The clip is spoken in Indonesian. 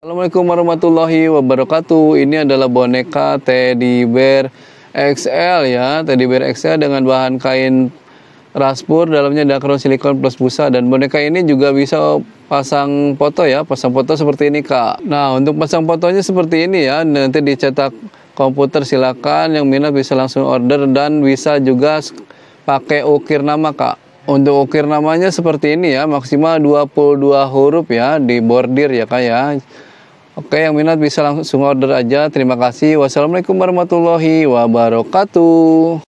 Assalamualaikum warahmatullahi wabarakatuh. Ini adalah boneka teddy bear XL ya, teddy bear XL dengan bahan kain raspur, dalamnya ada akron silikon plus busa dan boneka ini juga bisa pasang foto ya, pasang foto seperti ini Kak. Nah, untuk pasang fotonya seperti ini ya, nanti dicetak komputer silakan yang minat bisa langsung order dan bisa juga pakai ukir nama Kak. Untuk ukir namanya seperti ini ya, maksimal 22 huruf ya, di bordir ya Kak ya. Oke, yang minat bisa langsung order aja. Terima kasih. Wassalamualaikum warahmatullahi wabarakatuh.